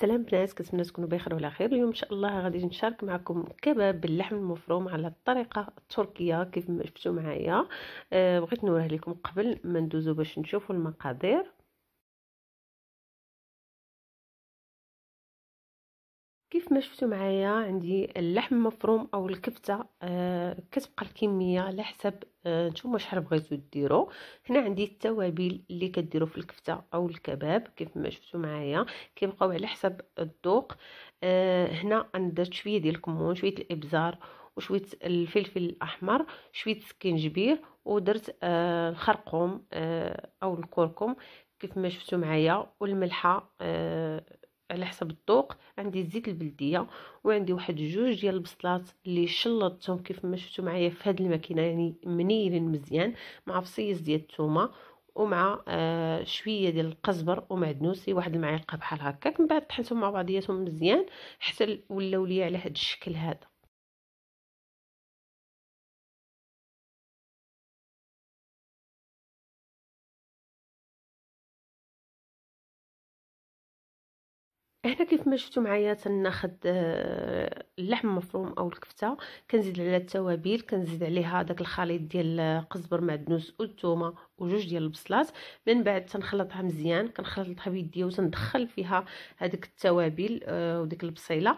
سلام بنات كنتمنى تكونوا بخير وعلى خير اليوم ان شاء الله غادي نشارك معكم كباب باللحم المفروم على الطريقه التركيه كيف ما شفتوا معايا أه بغيت نوريه لكم قبل ما ندوزو باش نشوفوا المقادير كيف ما شفتوا معايا عندي اللحم مفروم او الكفته آه كتبقى الكميه على حسب آه، نتوما شحال بغيتو ديروا هنا عندي التوابل اللي كديروا في الكفته او الكباب كيف ما شفتوا معايا كيبقاو على حسب الذوق آه هنا انا درت شويه ديال الكمون شويه الابزار وشويه الفلفل الاحمر شويه سكنجبير ودرت آه الخرقوم آه او الكركم كيف ما شفتوا معايا والملحه آه على حسب الطوق عندي الزيت البلديه وعندي واحد جوج ديال البصلات اللي شلطتهم كيف ما شفتوا معايا في هذه الماكينه يعني منيرين مزيان مع فصيص ديال الثومه ومع آه شويه ديال القزبر ومعدنوسي واحد المعلقه بحال هكاك من بعد طحنتهم مع بعضياتهم مزيان حتى ولاو ليا على هذا الشكل هذا هنا كيف ما شفتوا معايا تناخذ آه، اللحم المفروم او الكفته كنزيد عليها التوابل كنزيد عليها داك الخليط ديال قزبر معدنوس والثومه وجوج ديال البصلات من بعد تنخلطها مزيان كنخلطها بيديا وتندخل فيها هذيك التوابل آه، وديك البصيله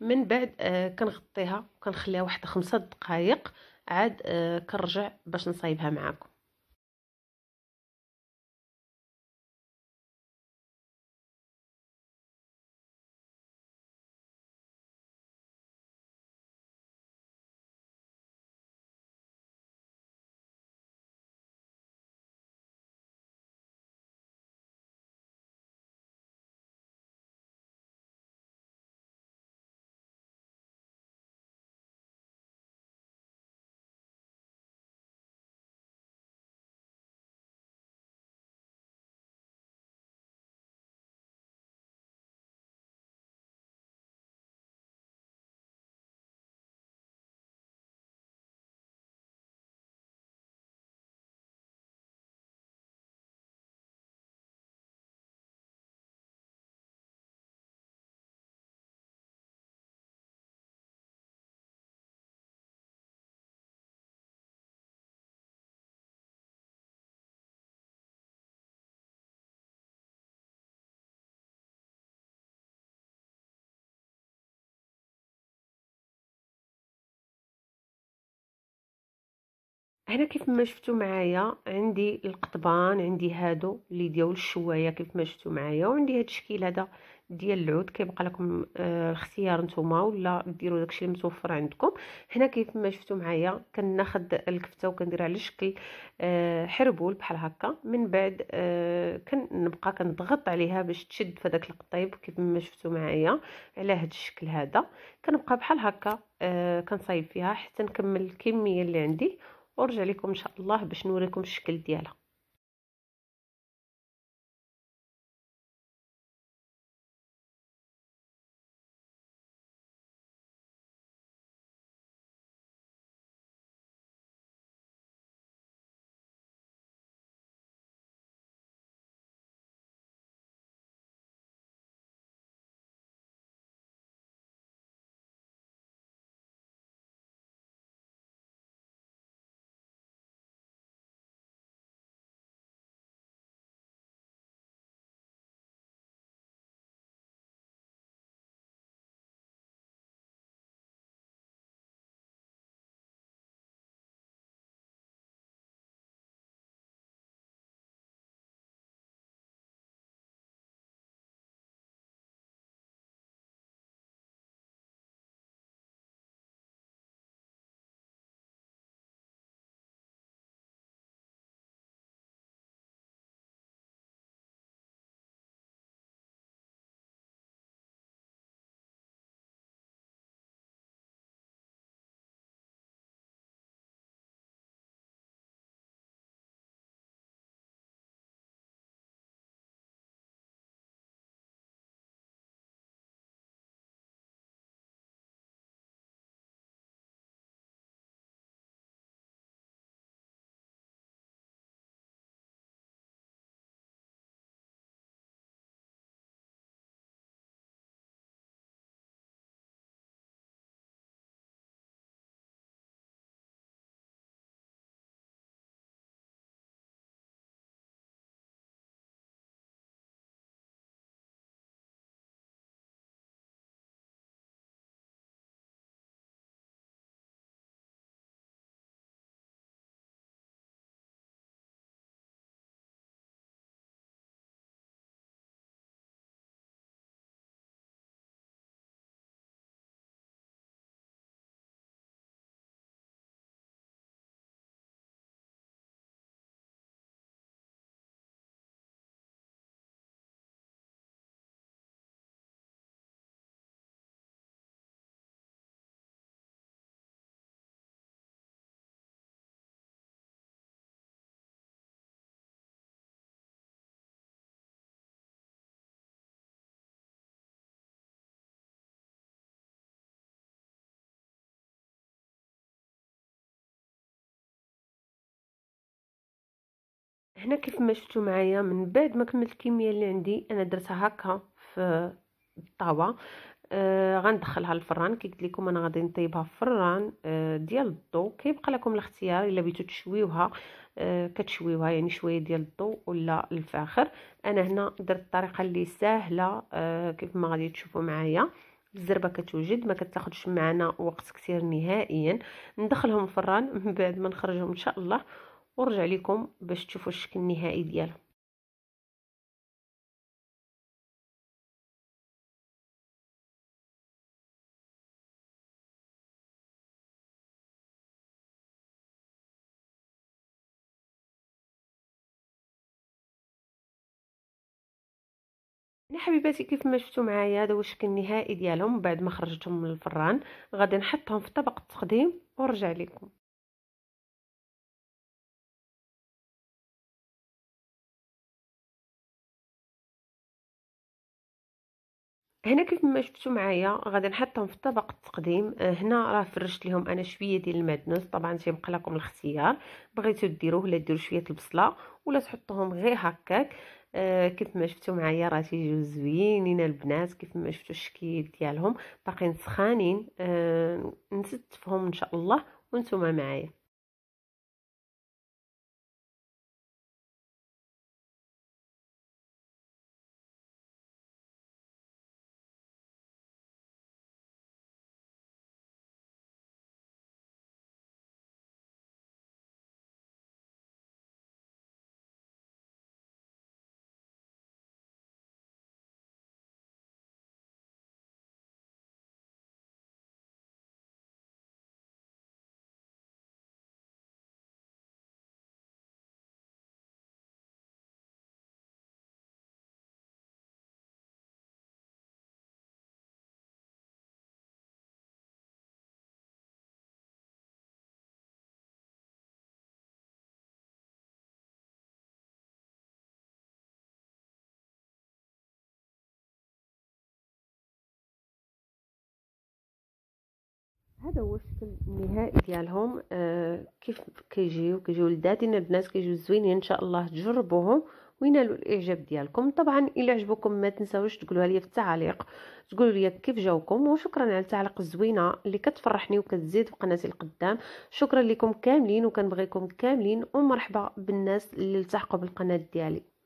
من بعد آه، كنغطيها وكنخليها واحد خمسة دقائق عاد كنرجع باش نصايبها معاكم هنا كيف ما شفتوا معايا عندي القطبان عندي هادو اللي ديال الشوايه كيف ما شفتوا معايا وعندي هاد الشكل هذا ديال العود كيبقى لكم آه الاختيار نتوما ولا ديروا داكشي اللي متوفر عندكم هنا كيف ما شفتوا معايا كناخذ الكفته وكنديرها على شكل آه حربول بحال هكا من بعد آه كنبقى كنضغط عليها باش تشد في داك القطيب كيف ما شفتوا معايا على هاد الشكل هذا كنبقى بحال هكا آه، كنصايب فيها حتى نكمل الكميه اللي عندي ونرجع لكم ان شاء الله باش نوريكم الشكل ديالها هنا كيف ما شفتوا معايا من بعد ما كملت الكميه اللي عندي انا درتها هكا في الطاوه آه غندخلها للفران كي قلت لكم انا غادي نطيبها في الفران آه ديال الضو كيبقى لكم الاختيار الا بغيتوا تشويوها آه كتشويوها يعني شويه ديال الضو ولا الفاخر انا هنا درت الطريقه اللي سهله آه كيف ما غادي تشوفوا معايا الزربه كتوجد ما كتاخذش معنا وقت كثير نهائيا ندخلهم الفران من بعد ما نخرجهم ان شاء الله ورجع لكم باش تشوفوا الشكل النهائي ديالها حبيباتي كيف ما شفتوا معايا هذا هو الشكل النهائي ديالهم بعد ما خرجتهم من الفران غادي نحطهم في طبق التقديم ونرجع لكم هنا كيف ما شفتوا معايا غادي نحطهم في طبق التقديم آه، هنا راه فرشت لهم انا شويه ديال المعدنوس طبعا تيبقى لكم الاختيار بغيتو ديروه ولا ديروا شويه البصله ولا تحطوهم غير هكاك آه كيف ما شفتوا معايا راه تيجيو زوينين البنات كيف ما شفتوا الشكل ديالهم باقيين سخانين آه نستفهم ان شاء الله وانتم معايا هذا هو الشكل النهائي ديالهم آه كيف كيجيو كيجيو لذاتين البنات كيجيو زوينين ان شاء الله تجربوهم وينالوا الاعجاب ديالكم طبعا الا عجبكم ما تنساوش تقولوها لي في التعاليق تقولوا لي كيف جاوكم وشكرا على التعليق الزوينه اللي كتفرحني وكتزيد في قناتي القدام شكرا لكم كاملين وكنبغيكم كاملين ومرحبا بالناس اللي التحقوا بالقناه ديالي